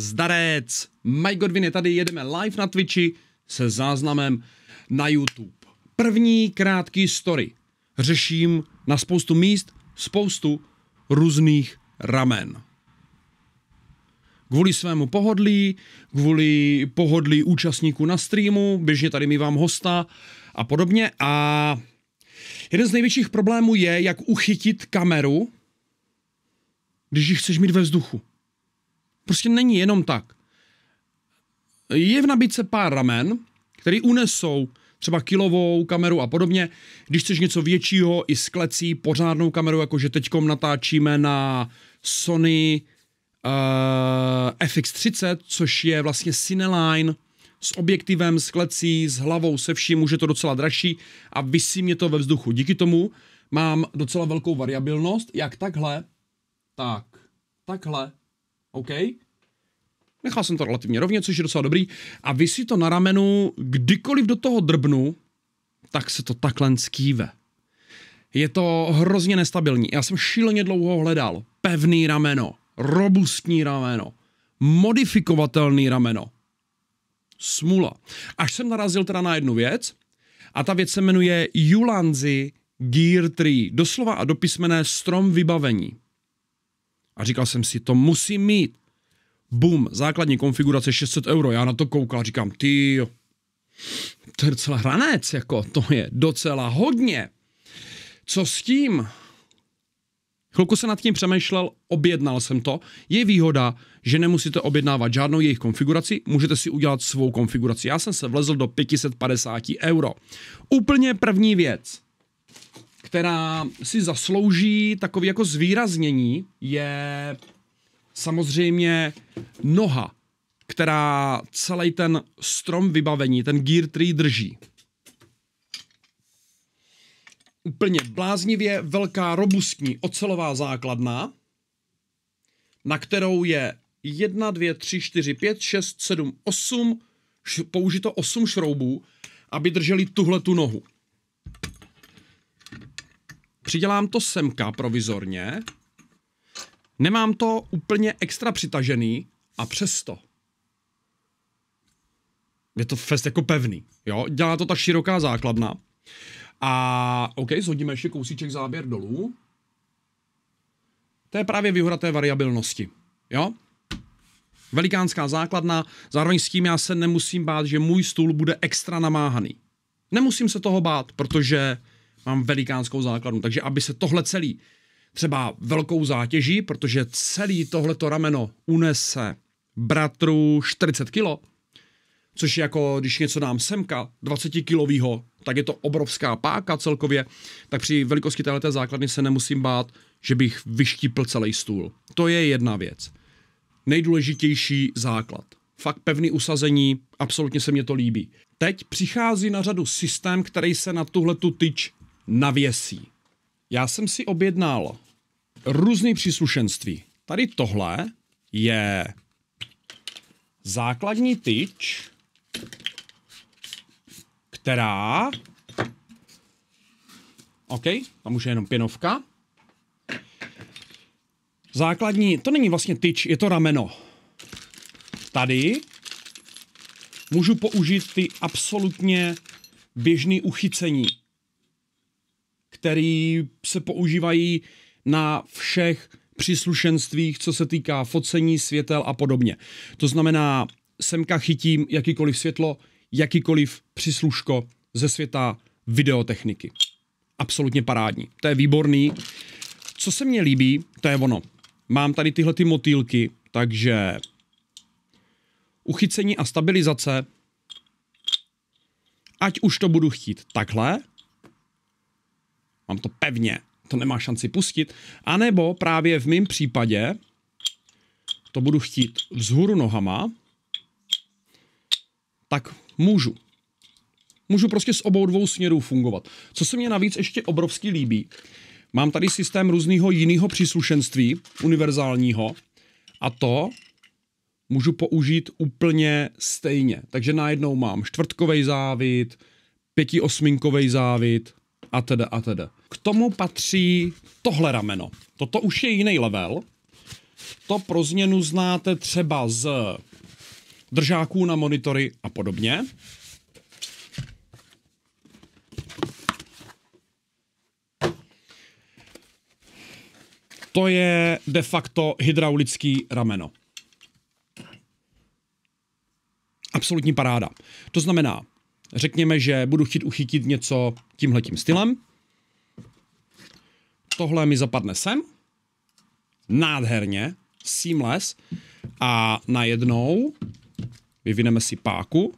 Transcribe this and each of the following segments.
Zdarec, Mike Godwin je tady, jedeme live na Twitchi se záznamem na YouTube. První krátký story. Řeším na spoustu míst spoustu různých ramen. Kvůli svému pohodlí, kvůli pohodlí účastníků na streamu, běžně tady mývám hosta a podobně. A jeden z největších problémů je, jak uchytit kameru, když ji chceš mít ve vzduchu prostě není jenom tak. Je v nabídce pár ramen, který unesou třeba kilovou kameru a podobně. Když chceš něco většího i s klecí, pořádnou kameru, jakože teďkom natáčíme na Sony uh, eh, FX30, což je vlastně Cineline s objektivem, s klecí, s hlavou, se vším, může to docela dražší a vysí mě to ve vzduchu. Díky tomu mám docela velkou variabilnost, jak takhle, tak takhle, OK. Nechal jsem to relativně rovně, což je docela dobrý. A vysí to na ramenu, kdykoliv do toho drbnu, tak se to takhle skýve. Je to hrozně nestabilní. Já jsem šíleně dlouho hledal pevný rameno, robustní rameno, modifikovatelný rameno. Smula. Až jsem narazil teda na jednu věc a ta věc se jmenuje Julanzi Gear 3. Doslova a dopismené strom vybavení. A říkal jsem si, to musím mít. Bum, základní konfigurace 600 euro. Já na to koukal, říkám, ty jo, to je docela hranec, jako to je docela hodně. Co s tím? Chvilku se nad tím přemýšlel, objednal jsem to. Je výhoda, že nemusíte objednávat žádnou jejich konfiguraci, můžete si udělat svou konfiguraci. Já jsem se vlezl do 550 euro. Úplně první věc která si zaslouží takový jako zvýraznění, je samozřejmě noha, která celý ten strom vybavení, ten gear tree drží. Úplně bláznivě velká, robustní ocelová základna, na kterou je 1, 2, 3, 4, 5, 6, 7, 8, použito 8 šroubů, aby drželi tuhle tu nohu přidělám to semka provizorně, nemám to úplně extra přitažený a přesto je to fest jako pevný, jo, dělá to ta široká základna a OK, zhodíme ještě kousíček záběr dolů, to je právě výhoda té variabilnosti, jo, velikánská základna, zároveň s tím já se nemusím bát, že můj stůl bude extra namáhaný. Nemusím se toho bát, protože mám velikánskou základnu. Takže aby se tohle celý třeba velkou zátěží, protože celý tohleto rameno unese bratru 40 kilo, což je jako, když něco dám semka 20 kilovýho, tak je to obrovská páka celkově, tak při velikosti této základny se nemusím bát, že bych vyštípl celý stůl. To je jedna věc. Nejdůležitější základ. Fakt pevný usazení, absolutně se mě to líbí. Teď přichází na řadu systém, který se na tuhle tu tyč navěsí. Já jsem si objednal různý příslušenství. Tady tohle je základní tyč, která... OK, tam už je jenom pěnovka. Základní, to není vlastně tyč, je to rameno. Tady můžu použít ty absolutně běžný uchycení který se používají na všech příslušenstvích, co se týká focení, světel a podobně. To znamená, semka chytím jakýkoliv světlo, jakýkoliv přísluško ze světa videotechniky. Absolutně parádní. To je výborný. Co se mně líbí, to je ono. Mám tady tyhle ty motýlky, takže uchycení a stabilizace, ať už to budu chtít takhle, Mám to pevně. To nemá šanci pustit. A nebo právě v mém případě to budu chtít vzhůru nohama, tak můžu. Můžu prostě s obou dvou směrů fungovat. Co se mě navíc ještě obrovsky líbí, mám tady systém různého jiného příslušenství, univerzálního, a to můžu použít úplně stejně. Takže najednou mám čtvrtkový závit, pětiosminkový závit a teda a teda. K tomu patří tohle rameno. Toto už je jiný level. To pro změnu znáte třeba z držáků na monitory a podobně. To je de facto hydraulický rameno. Absolutní paráda. To znamená, řekněme, že budu chtít uchytit něco tímhletím stylem, tohle mi zapadne sem, nádherně, seamless, a najednou vyvineme si páku,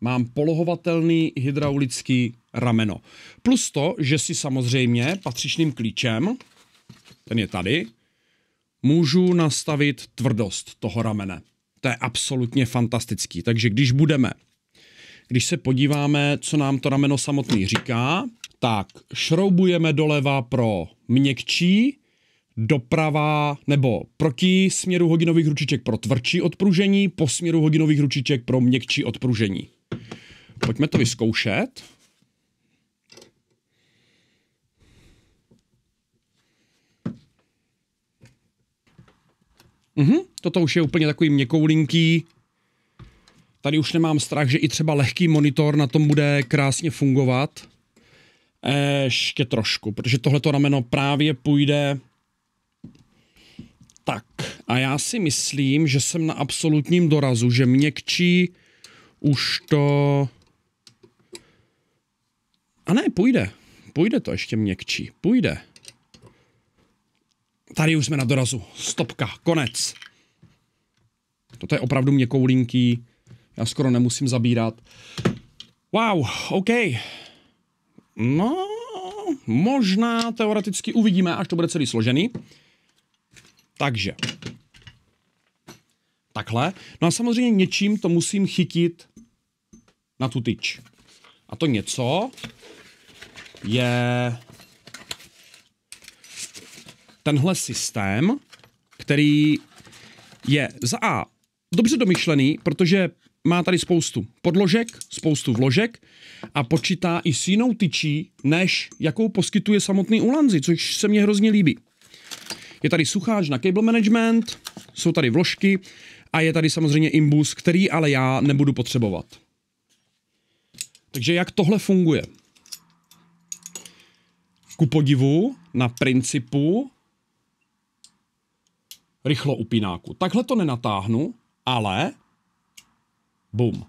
mám polohovatelný hydraulický rameno. Plus to, že si samozřejmě patřičným klíčem, ten je tady, můžu nastavit tvrdost toho ramene. To je absolutně fantastický. Takže když budeme, když se podíváme, co nám to rameno samotný říká, tak šroubujeme doleva pro měkčí, doprava nebo proti směru hodinových ručiček pro tvrdší odpružení, po směru hodinových ručiček pro měkčí odpružení. Pojďme to vyzkoušet. Uhum, toto už je úplně takový měkoulinký. Tady už nemám strach, že i třeba lehký monitor na tom bude krásně fungovat ještě trošku, protože tohleto rameno právě půjde tak. A já si myslím, že jsem na absolutním dorazu, že měkčí už to... A ne, půjde. Půjde to ještě měkčí. Půjde. Tady už jsme na dorazu. Stopka. Konec. Toto je opravdu měkoulinký. Já skoro nemusím zabírat. Wow, OK. No, možná teoreticky uvidíme, až to bude celý složený. Takže. Takhle. No a samozřejmě něčím to musím chytit na tu tyč. A to něco je tenhle systém, který je za A dobře domyšlený, protože má tady spoustu podložek, spoustu vložek a počítá i s jinou tyčí, než jakou poskytuje samotný Ulanzi, což se mně hrozně líbí. Je tady sucháč na cable management, jsou tady vložky a je tady samozřejmě imbus, který ale já nebudu potřebovat. Takže jak tohle funguje? Ku podivu, na principu rychlo upínáku. Takhle to nenatáhnu, ale Bum.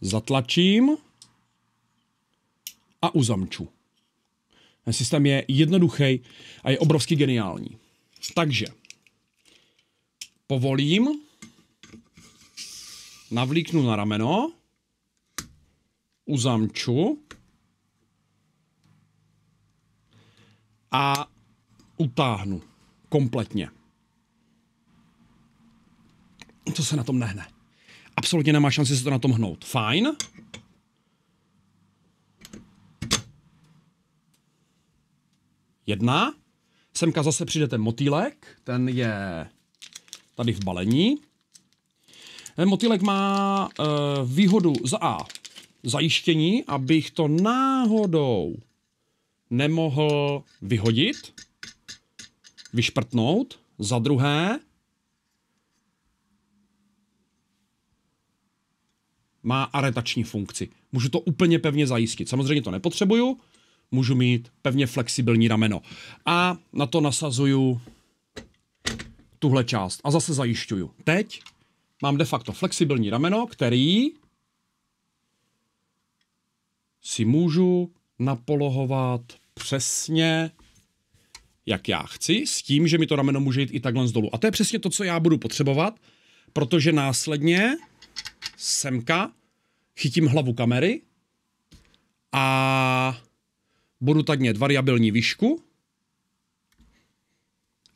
Zatlačím a uzamču. Ten systém je jednoduchý a je obrovsky geniální. Takže povolím, navlíknu na rameno, uzamču a utáhnu kompletně. Co se na tom nehne? absolutně nemá šanci se to na tom hnout. Fajn. Jedna. Semka zase přijde ten motýlek, ten je tady v balení. Ten motýlek má e, výhodu za A. Zajištění, abych to náhodou nemohl vyhodit, vyšprtnout. Za druhé, má aretační funkci. Můžu to úplně pevně zajistit. Samozřejmě to nepotřebuju, můžu mít pevně flexibilní rameno. A na to nasazuju tuhle část. A zase zajišťuju. Teď mám de facto flexibilní rameno, který si můžu napolohovat přesně jak já chci, s tím, že mi to rameno může jít i takhle z dolu. A to je přesně to, co já budu potřebovat, protože následně semka chytím hlavu kamery a budu tak mět variabilní výšku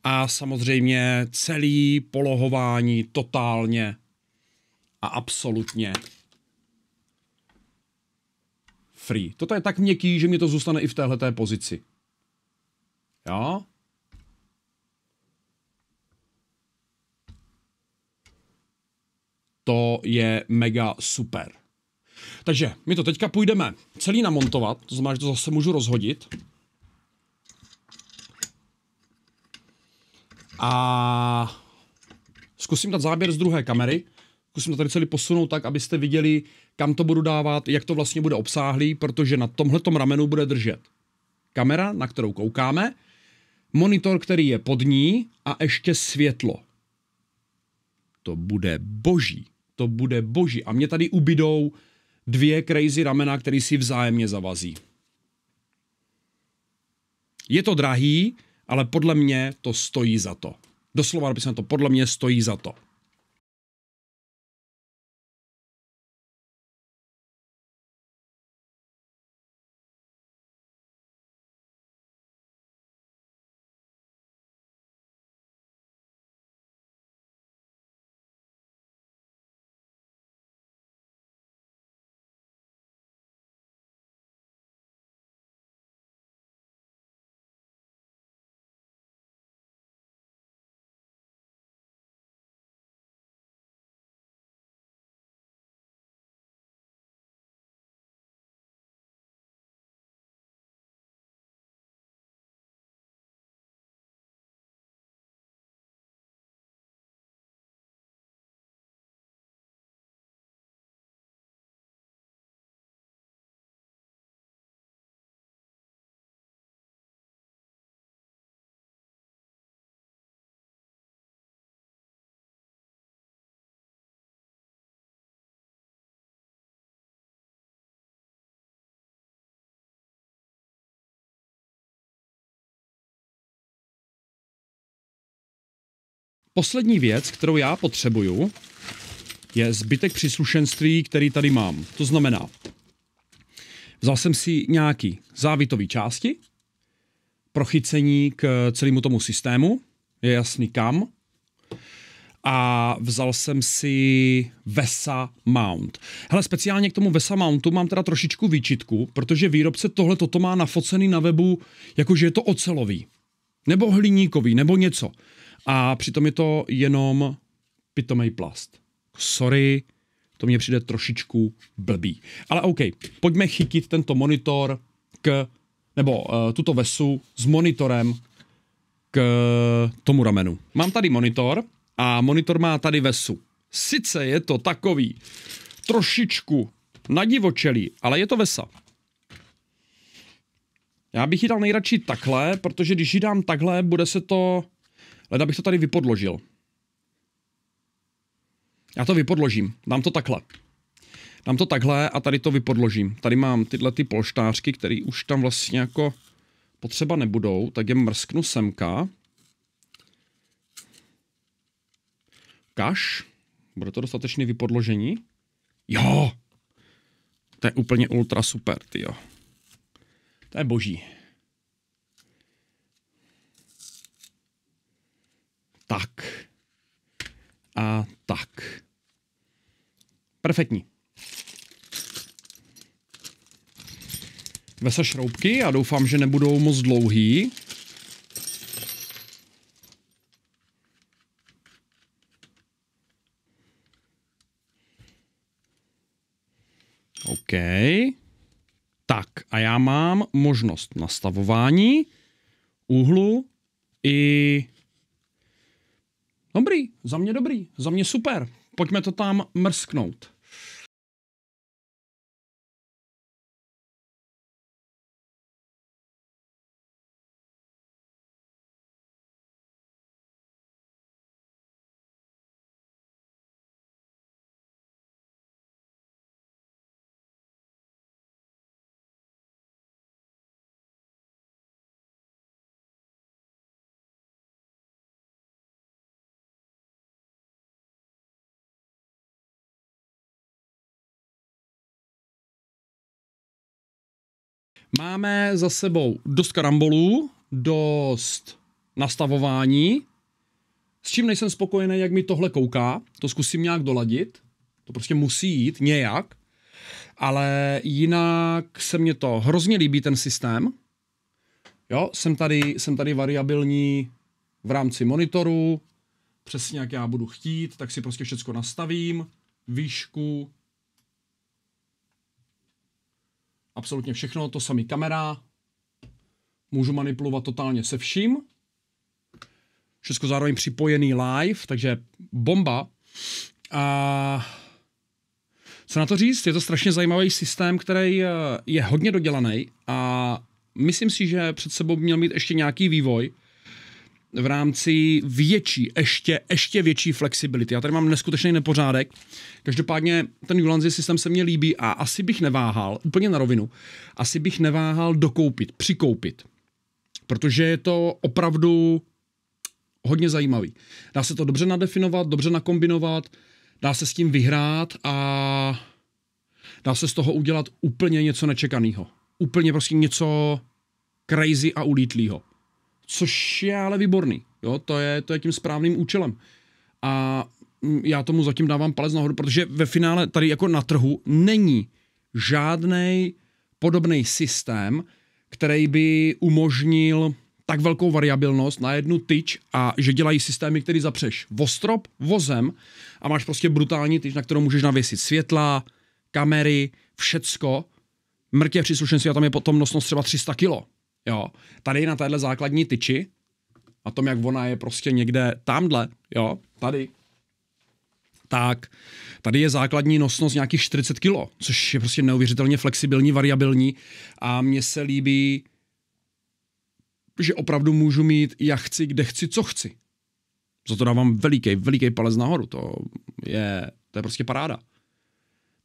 a samozřejmě celý polohování totálně a absolutně free. Toto je tak měkký, že mě to zůstane i v téhleté pozici. Jo? To je mega super. Takže my to teďka půjdeme celý namontovat, to znamená, že to zase můžu rozhodit. A zkusím dát záběr z druhé kamery. Zkusím to tady celý posunout tak, abyste viděli, kam to budu dávat, jak to vlastně bude obsáhlý, protože na tomhletom ramenu bude držet kamera, na kterou koukáme, monitor, který je pod ní a ještě světlo. To bude boží. To bude boží. A mě tady ubydou dvě crazy ramena, které si vzájemně zavazí. Je to drahý, ale podle mě to stojí za to. Doslova napísано to, podle mě stojí za to. Poslední věc, kterou já potřebuju, je zbytek příslušenství, který tady mám. To znamená, vzal jsem si nějaký závitový části, prochycení k celému tomu systému, je jasný kam, a vzal jsem si Vesa Mount. Hele, speciálně k tomu Vesa Mountu mám teda trošičku výčitku, protože výrobce tohle toto má nafocený na webu, jakože je to ocelový, nebo hliníkový, nebo něco. A přitom je to jenom pitomej plast. Sorry, to mě přijde trošičku blbý. Ale OK, pojďme chytit tento monitor k, nebo uh, tuto vesu s monitorem k tomu ramenu. Mám tady monitor a monitor má tady vesu. Sice je to takový trošičku nadivočelý, ale je to vesa. Já bych ji dal nejradši takhle, protože když ji dám takhle, bude se to Leda bych to tady vypodložil. Já to vypodložím. Dám to takhle. Dám to takhle a tady to vypodložím. Tady mám tyhle ty polštářky, které už tam vlastně jako potřeba nebudou, tak je mrsknu semka. Kaš. Bude to dostatečné vypodložení? Jo! To je úplně ultra super, ty jo. To je boží. tak a tak. Perfektní. Vese šroubky, já doufám, že nebudou moc dlouhý. OK. Tak a já mám možnost nastavování, úhlu i Dobrý, za mě dobrý, za mě super. Pojďme to tam mrsknout. Máme za sebou dost karambolů, dost nastavování, s čím nejsem spokojený, jak mi tohle kouká, to zkusím nějak doladit, to prostě musí jít nějak, ale jinak se mně to hrozně líbí ten systém, jo, jsem tady, jsem tady variabilní v rámci monitoru, přesně jak já budu chtít, tak si prostě všechno nastavím, výšku, absolutně všechno, to samý kamera, můžu manipulovat totálně se vším, všechno zároveň připojený live, takže bomba. A co na to říct, je to strašně zajímavý systém, který eh, je hodně dodělaný a myslím si, že před sebou měl mít ještě nějaký vývoj, v rámci větší, ještě, ještě větší flexibility. Já tady mám neskutečný nepořádek. Každopádně ten Julanzi systém se mně líbí a asi bych neváhal, úplně na rovinu, asi bych neváhal dokoupit, přikoupit. Protože je to opravdu hodně zajímavý. Dá se to dobře nadefinovat, dobře nakombinovat, dá se s tím vyhrát a dá se z toho udělat úplně něco nečekaného. Úplně prostě něco crazy a ulítlýho což je ale výborný. Jo, to je, to je tím správným účelem. A mm, já tomu zatím dávám palec nahoru, protože ve finále tady jako na trhu není žádný podobný systém, který by umožnil tak velkou variabilnost na jednu tyč a že dělají systémy, který zapřeš vostrop, vozem a máš prostě brutální tyč, na kterou můžeš navěsit světla, kamery, všecko, mrtě příslušenství a tam je potom nosnost třeba 300 kilo jo, tady na téhle základní tyči, na tom, jak ona je prostě někde tamhle, jo, tady, tak tady je základní nosnost nějakých 40 kg, což je prostě neuvěřitelně flexibilní, variabilní a mně se líbí, že opravdu můžu mít jak chci, kde chci, co chci. Za to dávám veliký, veliký palec nahoru, to je, to je prostě paráda.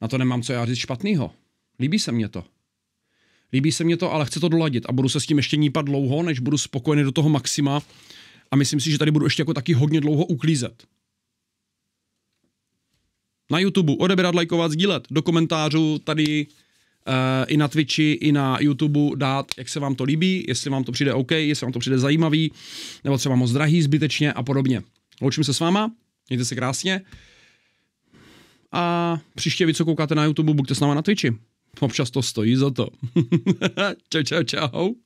Na to nemám co já říct špatného. Líbí se mně to líbí se mě to, ale chci to doladit a budu se s tím ještě nípat dlouho, než budu spokojený do toho maxima a myslím si, že tady budu ještě jako taky hodně dlouho uklízet. Na YouTube odebrat, lajkovat, sdílet, do komentářů tady uh, i na Twitchi, i na YouTube dát, jak se vám to líbí, jestli vám to přijde OK, jestli vám to přijde zajímavý, nebo třeba moc drahý zbytečně a podobně. Loučím se s váma, mějte se krásně a příště vy, co koukáte na YouTube, buďte s náma na Twitchi. Občas to stojí za to. čau, čau, čau.